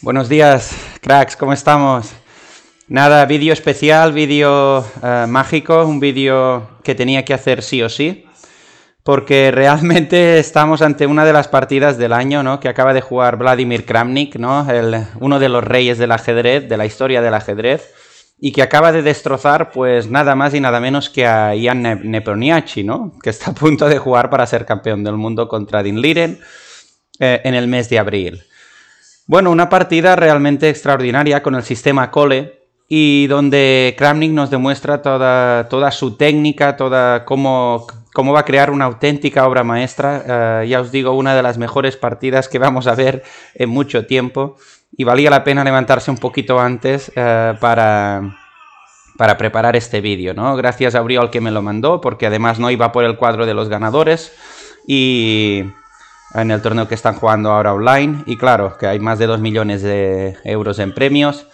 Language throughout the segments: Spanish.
Buenos días, cracks, ¿cómo estamos? Nada, vídeo especial, vídeo eh, mágico, un vídeo que tenía que hacer sí o sí, porque realmente estamos ante una de las partidas del año, ¿no? Que acaba de jugar Vladimir Kramnik, ¿no? El, uno de los reyes del ajedrez, de la historia del ajedrez, y que acaba de destrozar, pues nada más y nada menos que a Ian ne ¿no? Que está a punto de jugar para ser campeón del mundo contra Din Liren eh, en el mes de abril. Bueno, una partida realmente extraordinaria con el sistema Cole y donde Kramnik nos demuestra toda, toda su técnica, toda cómo, cómo va a crear una auténtica obra maestra. Eh, ya os digo, una de las mejores partidas que vamos a ver en mucho tiempo y valía la pena levantarse un poquito antes eh, para, para preparar este vídeo, ¿no? Gracias a Briol que me lo mandó, porque además no iba por el cuadro de los ganadores y en el torneo que están jugando ahora online. Y claro, que hay más de 2 millones de euros en premios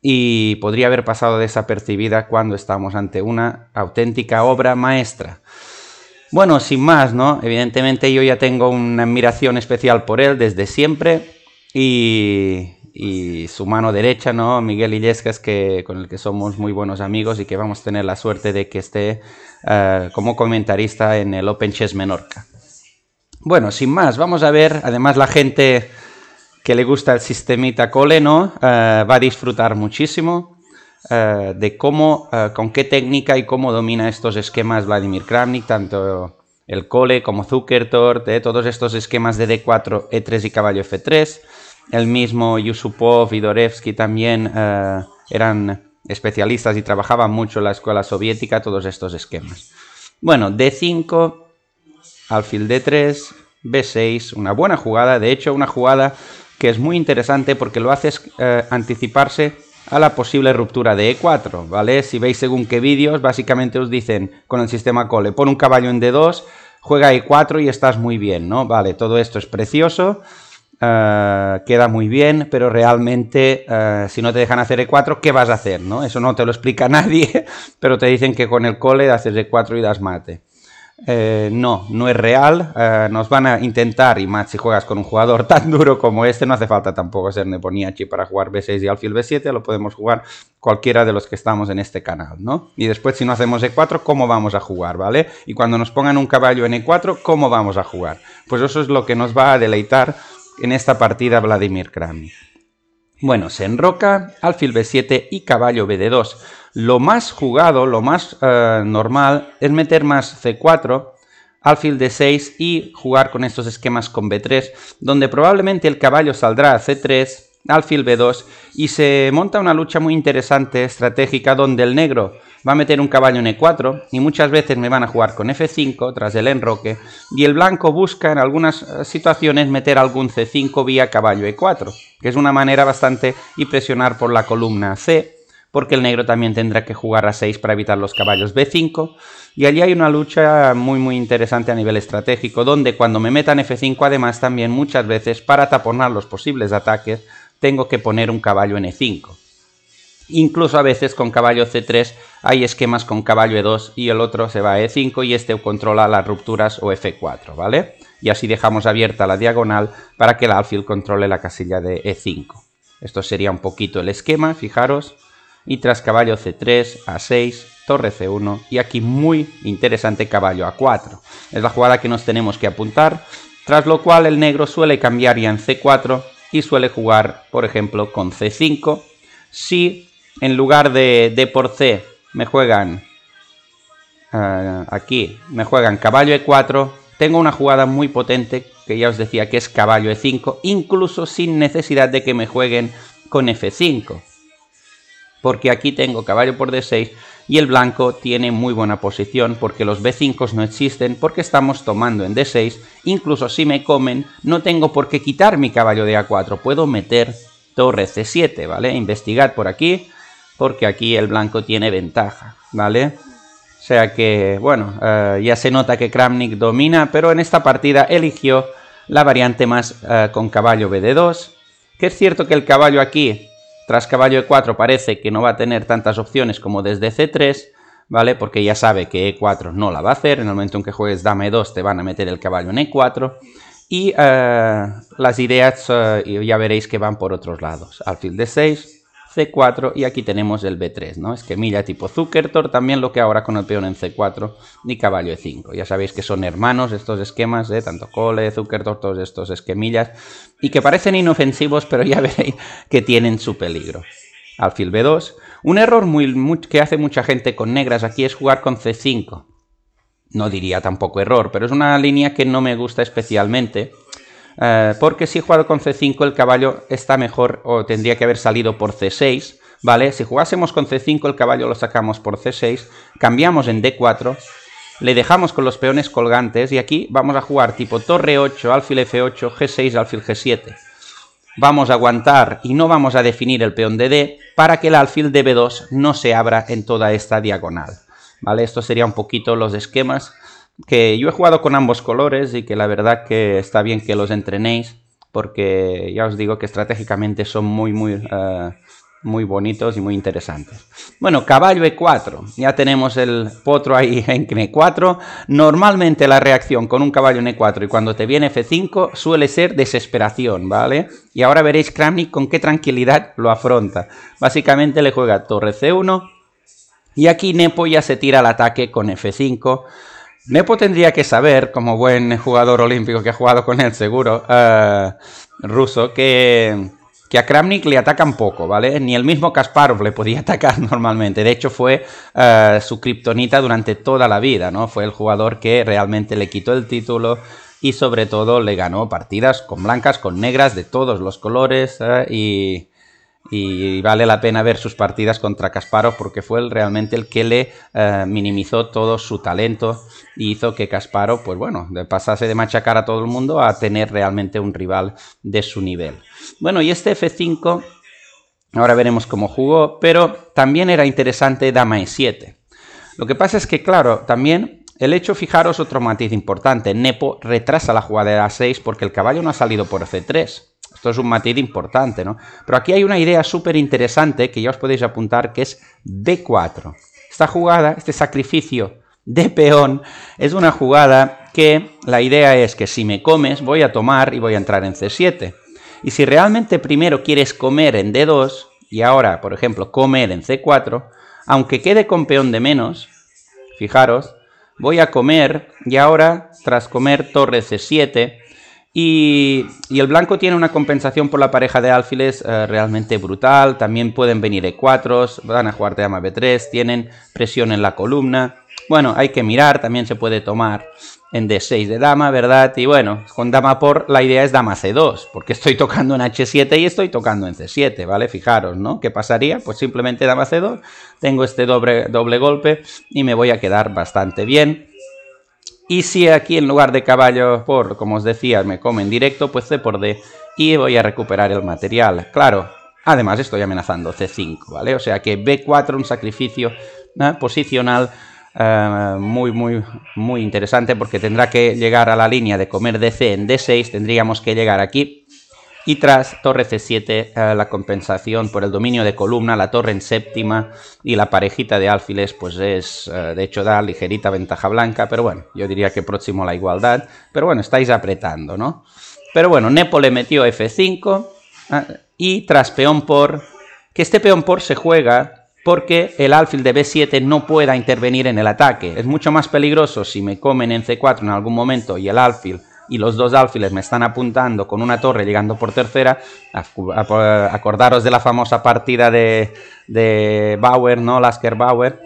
y podría haber pasado desapercibida cuando estamos ante una auténtica obra maestra. Bueno, sin más, ¿no? Evidentemente yo ya tengo una admiración especial por él desde siempre y, su mano derecha, ¿no? Miguel Illescas, que, con el que somos muy buenos amigos y que vamos a tener la suerte de que esté eh, como comentarista en el Open Chess Menorca. Bueno, sin más, vamos a ver. Además, la gente que le gusta el sistemita Cole, eh, va a disfrutar muchísimo eh, de cómo, eh, con qué técnica y cómo domina estos esquemas Vladimir Kramnik, tanto el Cole como Zuckertort, todos estos esquemas de D4, E3 y caballo F3. El mismo Yusupov y Dorevsky también eran especialistas y trabajaban mucho en la escuela soviética todos estos esquemas. Bueno, D5, alfil d3, b6, una buena jugada, de hecho una jugada que es muy interesante porque lo hace eh, anticiparse a la posible ruptura de E4, ¿vale? Si veis según qué vídeos, básicamente os dicen con el sistema Cole, pon un caballo en D2, juega E4 y estás muy bien, ¿no? Vale, todo esto es precioso, eh, queda muy bien, pero realmente eh, si no te dejan hacer E4, ¿qué vas a hacer, no? Eso no te lo explica nadie, pero te dicen que con el Cole haces E4 y das mate. Eh, no, no es real. Eh, nos van a intentar, y más si juegas con un jugador tan duro como este, no hace falta tampoco ser Neponiachi para jugar B6 y alfil B7, lo podemos jugar cualquiera de los que estamos en este canal, ¿no? Y después si no hacemos E4, ¿cómo vamos a jugar, vale? Y cuando nos pongan un caballo en E4, ¿cómo vamos a jugar? Pues eso es lo que nos va a deleitar en esta partida Vladimir Kram. Bueno, se enroca, alfil B7 y caballo BD2. Lo más jugado, lo más eh, normal, es meter más C4, alfil D6 y jugar con estos esquemas con B3, donde probablemente el caballo saldrá a C3, alfil B2 y se monta una lucha muy interesante, estratégica, donde el negro va a meter un caballo en E4 y muchas veces me van a jugar con F5 tras el enroque y el blanco busca en algunas eh, situaciones meter algún C5 vía caballo E4, que es una manera bastante y presionar por la columna C porque el negro también tendrá que jugar a 6 para evitar los caballos B5, y allí hay una lucha muy muy interesante a nivel estratégico, donde cuando me metan F5 además también muchas veces para taponar los posibles ataques tengo que poner un caballo en e 5 Incluso a veces con caballo C3 hay esquemas con caballo E2 y el otro se va a E5 y este controla las rupturas o F4, ¿vale? Y así dejamos abierta la diagonal para que el alfil controle la casilla de E5. Esto sería un poquito el esquema, fijaros y tras caballo C3, A6, torre C1 y aquí muy interesante caballo A4. Es la jugada que nos tenemos que apuntar, tras lo cual el negro suele cambiar ya en C4 y suele jugar, por ejemplo, con C5. Si en lugar de D por C me juegan eh, aquí, me juegan caballo E4, tengo una jugada muy potente que ya os decía que es caballo E5, incluso sin necesidad de que me jueguen con F5 porque aquí tengo caballo por d6 y el blanco tiene muy buena posición porque los b5 no existen porque estamos tomando en d6, incluso si me comen no tengo por qué quitar mi caballo de a4, puedo meter torre c7, ¿vale? Investigad por aquí porque aquí el blanco tiene ventaja, ¿vale? O sea que, bueno, eh, ya se nota que Kramnik domina, pero en esta partida eligió la variante más eh, con caballo bd2, que es cierto que el caballo aquí tras caballo e4 parece que no va a tener tantas opciones como desde c3, ¿vale? Porque ya sabe que e4 no la va a hacer, en el momento en que juegues dame 2 te van a meter el caballo en e4, y eh, las ideas eh, ya veréis que van por otros lados. Alfil de 6 C4 y aquí tenemos el B3, ¿no? Esquemilla tipo Zuckertor, también lo que ahora con el peón en C4 ni caballo E5. Ya sabéis que son hermanos estos esquemas, ¿eh? tanto Cole, Zuckertor, todos estos esquemillas, y que parecen inofensivos, pero ya veréis que tienen su peligro. Alfil B2. Un error que hace mucha gente con negras aquí es jugar con C5. No diría tampoco error, pero es una línea que no me gusta especialmente eh, porque si he jugado con c5 el caballo está mejor o tendría que haber salido por c6, ¿vale? Si jugásemos con c5 el caballo lo sacamos por c6, cambiamos en d4, le dejamos con los peones colgantes y aquí vamos a jugar tipo torre 8, alfil f8, g6, alfil g7. Vamos a aguantar y no vamos a definir el peón de d para que el alfil de b2 no se abra en toda esta diagonal. ¿Vale? Esto sería un poquito los esquemas que yo he jugado con ambos colores y que la verdad que está bien que los entrenéis porque ya os digo que estratégicamente son muy, muy, eh, muy bonitos y muy interesantes. Bueno, caballo e4. Ya tenemos el potro ahí en e4. Normalmente la reacción con un caballo en e4 y cuando te viene f5 suele ser desesperación, ¿vale? Y ahora veréis Kramnik con qué tranquilidad lo afronta. Básicamente le juega torre c1 y aquí Nepo ya se tira al ataque con f5 Nepo tendría que saber, como buen jugador olímpico que ha jugado con el seguro, eh, ruso, que, a Kramnik le atacan poco, ¿vale? Ni el mismo Kasparov le podía atacar normalmente. De hecho, fue eh, su kriptonita durante toda la vida, ¿no? Fue el jugador que realmente le quitó el título y sobre todo le ganó partidas con blancas, con negras, de todos los colores eh, y y vale la pena ver sus partidas contra Kasparov porque fue realmente el que le eh, minimizó todo su talento y hizo que Kasparov, pues bueno, pasase de machacar a todo el mundo a tener realmente un rival de su nivel. Bueno, y este F5, ahora veremos cómo jugó, pero también era interesante dama E7. Lo que pasa es que, claro, también el hecho, fijaros, otro matiz importante. Nepo retrasa la jugada de A6 porque el caballo no ha salido por f 3 esto es un matiz importante, ¿no? Pero aquí hay una idea súper interesante que ya os podéis apuntar, que es D4. Esta jugada, este sacrificio de peón, es una jugada que la idea es que si me comes voy a tomar y voy a entrar en C7. Y si realmente primero quieres comer en D2 y ahora, por ejemplo, comer en C4, aunque quede con peón de menos, fijaros, voy a comer y ahora, tras comer torre C7, y, el blanco tiene una compensación por la pareja de alfiles eh, realmente brutal. También pueden venir E4, van a jugar de dama B3, tienen presión en la columna. Bueno, hay que mirar, también se puede tomar en D6 de dama, ¿verdad? Y bueno, con dama por la idea es dama C2, porque estoy tocando en H7 y estoy tocando en C7, ¿vale? Fijaros, ¿no? ¿Qué pasaría? Pues simplemente dama C2, tengo este doble, doble golpe y me voy a quedar bastante bien. Y si aquí en lugar de caballo por, como os decía, me comen directo, pues C por D y voy a recuperar el material. Claro, además estoy amenazando C5, ¿vale? O sea que B4, un sacrificio posicional eh, muy, muy, muy interesante porque tendrá que llegar a la línea de comer DC en D6, tendríamos que llegar aquí y tras torre c7 eh, la compensación por el dominio de columna, la torre en séptima y la parejita de alfiles pues es eh, de hecho da ligerita ventaja blanca, pero bueno, yo diría que próximo a la igualdad, pero bueno, estáis apretando, ¿no? Pero bueno, Nepo le metió f5 ah, y tras peón por, que este peón por se juega porque el alfil de b7 no pueda intervenir en el ataque. Es mucho más peligroso si me comen en c4 en algún momento y el alfil y los dos alfiles me están apuntando con una torre llegando por tercera, acordaros de la famosa partida de, Bauer, ¿no? Lasker Bauer,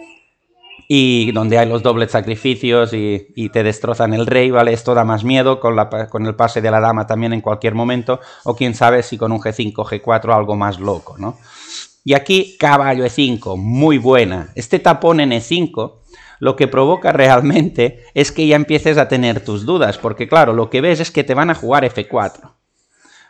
y donde hay los dobles sacrificios y, te destrozan el rey, ¿vale? Esto da más miedo con, con el pase de la dama también en cualquier momento, o quién sabe si con un G5, G4 algo más loco, ¿no? Y aquí caballo E5, muy buena. Este tapón en E5 lo que provoca realmente es que ya empieces a tener tus dudas, porque claro, lo que ves es que te van a jugar F4.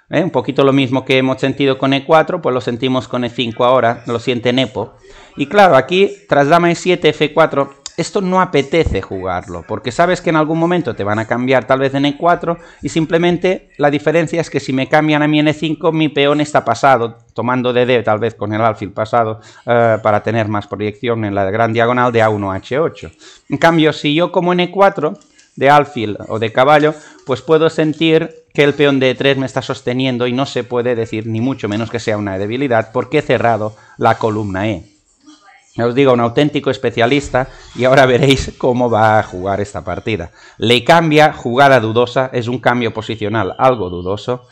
¿Eh? Un poquito lo mismo que hemos sentido con E4, pues lo sentimos con E5 ahora, lo siente Nepo. Y claro, aquí tras dama E7, F4, esto no apetece jugarlo, porque sabes que en algún momento te van a cambiar tal vez en E4 y simplemente la diferencia es que si me cambian a mi n 5 mi peón está pasado, tomando de D tal vez con el alfil pasado eh, para tener más proyección en la gran diagonal de A1 a H8. En cambio, si yo como n 4 e de alfil o de caballo, pues puedo sentir que el peón de E3 me está sosteniendo y no se puede decir ni mucho menos que sea una debilidad porque he cerrado la columna E. Ya os digo, un auténtico especialista y ahora veréis cómo va a jugar esta partida. Le cambia, jugada dudosa, es un cambio posicional algo dudoso.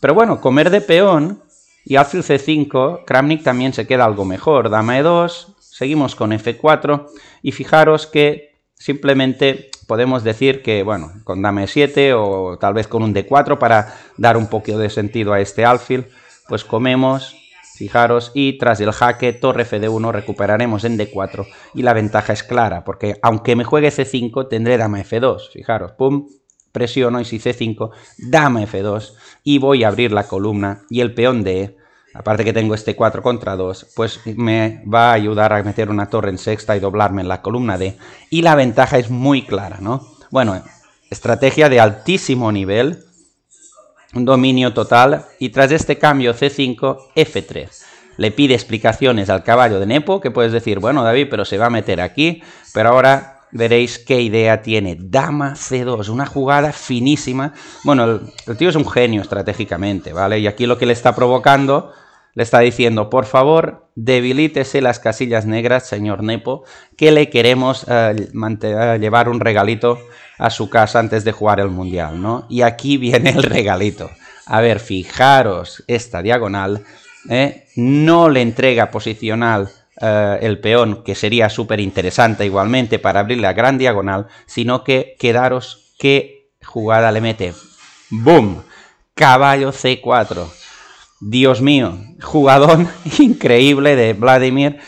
Pero bueno, comer de peón y alfil c5, Kramnik también se queda algo mejor. Dama e2, seguimos con f4 y fijaros que simplemente podemos decir que, bueno, con dama e7 o tal vez con un d4 para dar un poquito de sentido a este alfil, pues comemos Fijaros, y tras el jaque, torre fd1 recuperaremos en d4 y la ventaja es clara, porque aunque me juegue c5, tendré dama f2. Fijaros, pum, presiono y si c5, dama f2 y voy a abrir la columna y el peón de Aparte que tengo este 4 contra 2, pues me va a ayudar a meter una torre en sexta y doblarme en la columna D. Y la ventaja es muy clara, ¿no? Bueno, estrategia de altísimo nivel, un dominio total y tras este cambio C5, F3. Le pide explicaciones al caballo de Nepo, que puedes decir, bueno David, pero se va a meter aquí, pero ahora veréis qué idea tiene. Dama C2, una jugada finísima. Bueno, el, tío es un genio estratégicamente, ¿vale? Y aquí lo que le está provocando le está diciendo, por favor, debilítese las casillas negras, señor Nepo, que le queremos eh, eh, llevar un regalito a su casa antes de jugar el Mundial, ¿no? Y aquí viene el regalito. A ver, fijaros, esta diagonal ¿eh? no le entrega posicional eh, el peón, que sería súper interesante igualmente para abrir la gran diagonal, sino que quedaros qué jugada le mete. ¡Boom! Caballo C4. Dios mío, jugadón increíble de Vladimir,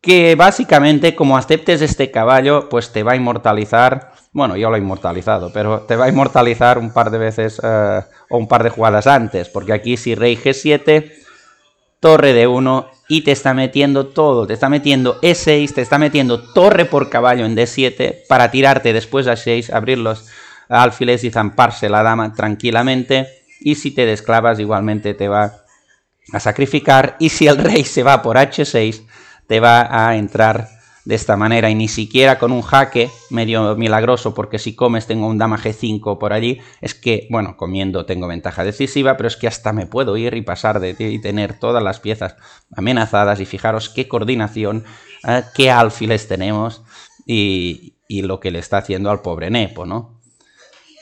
que básicamente como aceptes este caballo, pues te va a inmortalizar bueno, yo lo he inmortalizado, pero te va a inmortalizar un par de veces eh, o un par de jugadas antes, porque aquí si rey g7, torre de 1 y te está metiendo todo, te está metiendo e6, te está metiendo torre por caballo en d7 para tirarte después a 6, abrir los alfiles y zamparse la dama tranquilamente. Y si te desclavas, igualmente te va a sacrificar. Y si el rey se va por h6, te va a entrar de esta manera y ni siquiera con un jaque medio milagroso porque si comes tengo un dama g 5 por allí, es que, bueno, comiendo tengo ventaja decisiva, pero es que hasta me puedo ir y pasar de y tener todas las piezas amenazadas y fijaros qué coordinación, ah, qué alfiles tenemos y, lo que le está haciendo al pobre Nepo, ¿no?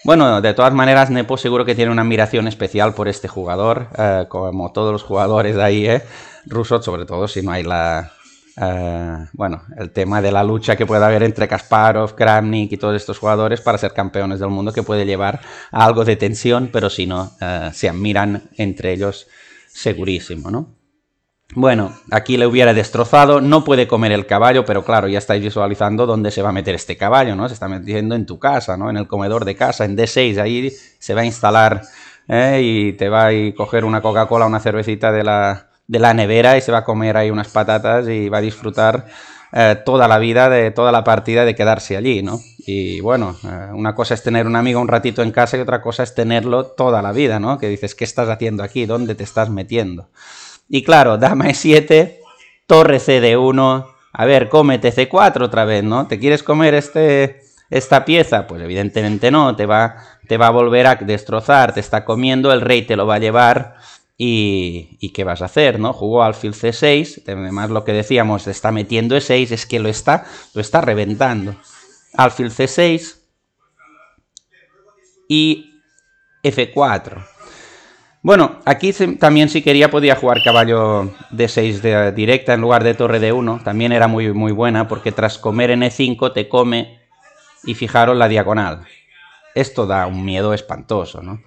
Bueno, de todas maneras, Nepo seguro que tiene una admiración especial por este jugador, eh, como todos los jugadores de ahí, eh, ruso sobre todo si no hay la, eh, bueno, el tema de la lucha que puede haber entre Kasparov, Kramnik y todos estos jugadores para ser campeones del mundo que puede llevar a algo de tensión, pero si no, eh, se admiran entre ellos segurísimo, ¿no? Bueno, aquí le hubiera destrozado, no puede comer el caballo, pero claro, ya estáis visualizando dónde se va a meter este caballo, ¿no? Se está metiendo en tu casa, ¿no? En el comedor de casa, en D6, ahí se va a instalar ¿eh? y te va a coger una Coca-Cola, una cervecita de la, de la nevera y se va a comer ahí unas patatas y va a disfrutar eh, toda la vida de toda la partida de quedarse allí, ¿no? Y bueno, eh, una cosa es tener un amigo un ratito en casa y otra cosa es tenerlo toda la vida, ¿no? Que dices, ¿qué estás haciendo aquí? ¿Dónde te estás metiendo? Y claro, dama e7, torre cd de 1, a ver, cómete c4 otra vez, ¿no? ¿Te quieres comer este esta pieza? Pues evidentemente no, te va, te va a volver a destrozar, te está comiendo, el rey te lo va a llevar y, qué vas a hacer, ¿no? Jugó alfil C6, además lo que decíamos, está metiendo E6, es que lo está, lo está reventando. Alfil C6 y F4. Bueno, aquí también si quería podía jugar caballo D6 directa en lugar de torre D1, también era muy, muy buena porque tras comer en E5 te come y fijaros la diagonal. Esto da un miedo espantoso, ¿no?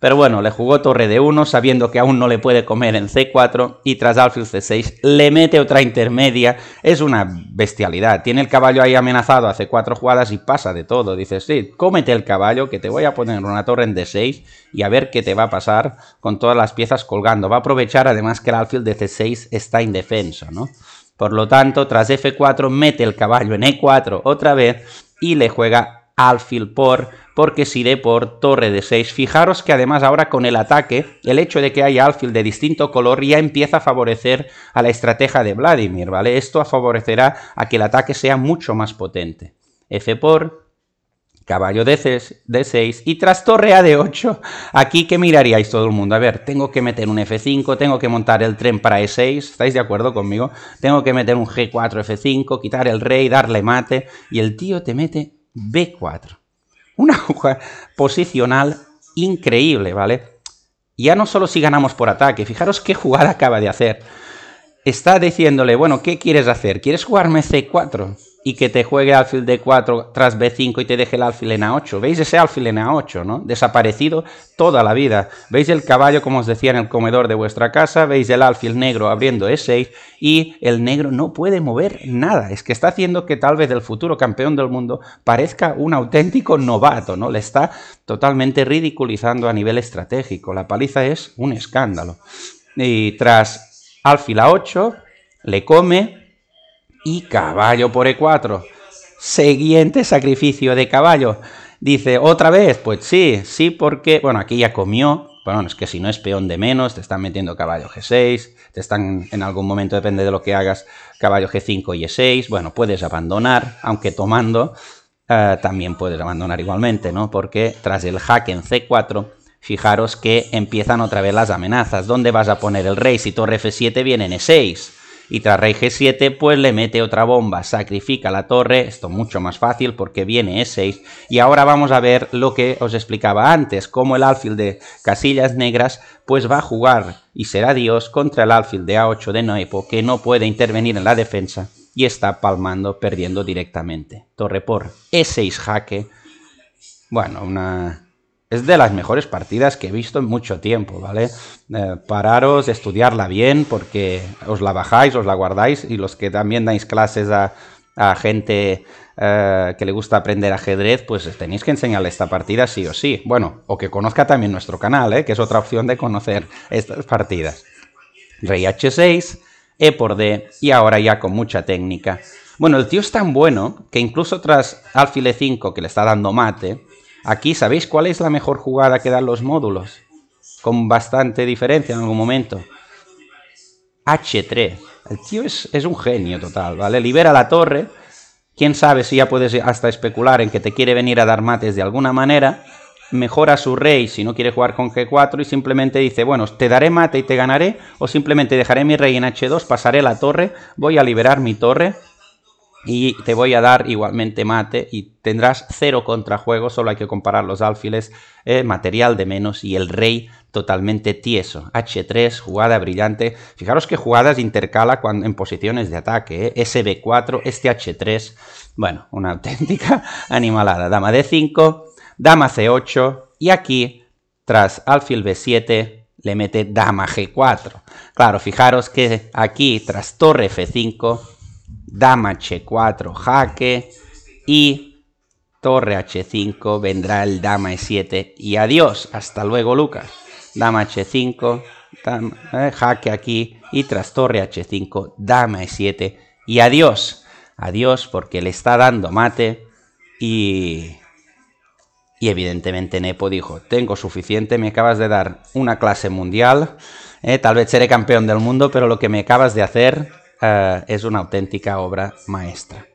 Pero bueno, le jugó torre de 1 sabiendo que aún no le puede comer en C4 y tras alfil C6 le mete otra intermedia. Es una bestialidad. Tiene el caballo ahí amenazado hace cuatro jugadas y pasa de todo. Dice, sí, cómete el caballo que te voy a poner una torre en D6 y a ver qué te va a pasar con todas las piezas colgando. Va a aprovechar además que el alfil de C6 está indefenso, ¿no? Por lo tanto, tras F4 mete el caballo en E4 otra vez y le juega Alfil por, porque si de por torre de 6. Fijaros que además ahora con el ataque, el hecho de que haya alfil de distinto color ya empieza a favorecer a la estrategia de Vladimir, ¿vale? Esto favorecerá a que el ataque sea mucho más potente. F por, caballo de 6, de 6 y tras torre A de 8. Aquí que miraríais todo el mundo. A ver, tengo que meter un F5, tengo que montar el tren para E6, ¿estáis de acuerdo conmigo? Tengo que meter un G4, F5, quitar el rey, darle mate y el tío te mete B4. Una jugada posicional increíble, ¿vale? Ya no solo si ganamos por ataque, fijaros qué jugada acaba de hacer. Está diciéndole, bueno, ¿qué quieres hacer? ¿Quieres jugarme C4? y que te juegue alfil D4 tras B5 y te deje el alfil en A8. ¿Veis ese alfil en A8, no? Desaparecido toda la vida. ¿Veis el caballo, como os decía, en el comedor de vuestra casa? ¿Veis el alfil negro abriendo E6? Y el negro no puede mover nada. Es que está haciendo que tal vez el futuro campeón del mundo parezca un auténtico novato, ¿no? Le está totalmente ridiculizando a nivel estratégico. La paliza es un escándalo. Y tras alfil A8, le come y caballo por E4. Siguiente sacrificio de caballo. Dice, ¿otra vez? Pues sí, sí, porque, bueno, aquí ya comió. Bueno, es que si no es peón de menos, te están metiendo caballo G6, te están en algún momento, depende de lo que hagas, caballo G5 y E6. Bueno, puedes abandonar, aunque tomando, eh, también puedes abandonar igualmente, ¿no? Porque tras el hack en C4, fijaros que empiezan otra vez las amenazas. ¿Dónde vas a poner el rey? Si torre F7 viene en E6 y tras rey G7, pues le mete otra bomba, sacrifica la torre, esto mucho más fácil porque viene E6. Y ahora vamos a ver lo que os explicaba antes, cómo el alfil de casillas negras pues va a jugar y será Dios contra el alfil de A8 de noepo, que no puede intervenir en la defensa y está palmando, perdiendo directamente. Torre por E6 jaque. Bueno, una es de las mejores partidas que he visto en mucho tiempo, ¿vale? Eh, pararos, estudiarla bien, porque os la bajáis, os la guardáis, y los que también dais clases a, gente eh, que le gusta aprender ajedrez, pues tenéis que enseñarle esta partida sí o sí. Bueno, o que conozca también nuestro canal, ¿eh? que es otra opción de conocer estas partidas. Rey H6, E por D, y ahora ya con mucha técnica. Bueno, el tío es tan bueno que incluso tras alfil 5 e que le está dando mate, Aquí, ¿sabéis cuál es la mejor jugada que dan los módulos? Con bastante diferencia en algún momento. H3. El tío es, un genio total, ¿vale? Libera la torre. Quién sabe si ya puedes hasta especular en que te quiere venir a dar mates de alguna manera. Mejora su rey si no quiere jugar con G4 y simplemente dice, bueno, te daré mate y te ganaré. O simplemente dejaré mi rey en H2, pasaré la torre, voy a liberar mi torre y te voy a dar igualmente mate y tendrás cero contrajuego, solo hay que comparar los alfiles, eh, material de menos y el rey totalmente tieso. H3, jugada brillante. Fijaros que jugadas intercala en posiciones de ataque. Eh. SB4, este H3. Bueno, una auténtica animalada. Dama D5, dama C8 y aquí, tras alfil B7, le mete dama G4. Claro, fijaros que aquí, tras torre F5, dama h4, jaque y torre h5, vendrá el dama e7 y adiós, hasta luego Lucas. Dama h5, eh, jaque aquí y tras torre h5, dama e7 y adiós. Adiós porque le está dando mate y... Y evidentemente Nepo dijo, tengo suficiente, me acabas de dar una clase mundial, eh, tal vez seré campeón del mundo, pero lo que me acabas de hacer eh, es una auténtica obra maestra.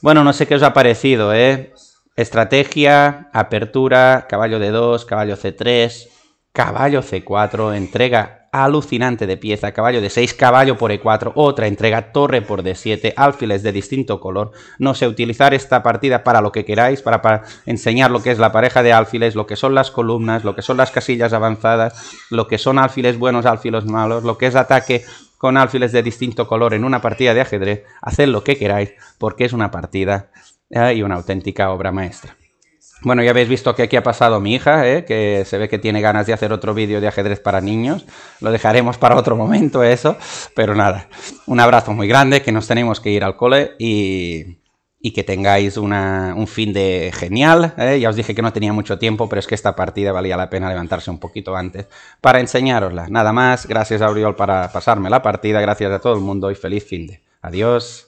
Bueno, no sé qué os ha parecido, ¿eh? Estrategia, apertura, caballo de 2, caballo C3, caballo C4, entrega alucinante de pieza, caballo de 6, caballo por E4, otra entrega, torre por D7, alfiles de distinto color. No sé, utilizar esta partida para lo que queráis, para, para enseñar lo que es la pareja de alfiles, lo que son las columnas, lo que son las casillas avanzadas, lo que son alfiles buenos, alfiles malos, lo que es ataque con alfiles de distinto color en una partida de ajedrez, haced lo que queráis, porque es una partida eh, y una auténtica obra maestra. Bueno, ya habéis visto que aquí ha pasado mi hija, eh, que se ve que tiene ganas de hacer otro vídeo de ajedrez para niños. Lo dejaremos para otro momento eso, pero nada. Un abrazo muy grande, que nos tenemos que ir al cole y y que tengáis una, un fin de genial. ¿eh? Ya os dije que no tenía mucho tiempo, pero es que esta partida valía la pena levantarse un poquito antes para enseñarosla. Nada más, gracias a Auriol para pasarme la partida, gracias a todo el mundo y feliz fin de. Adiós.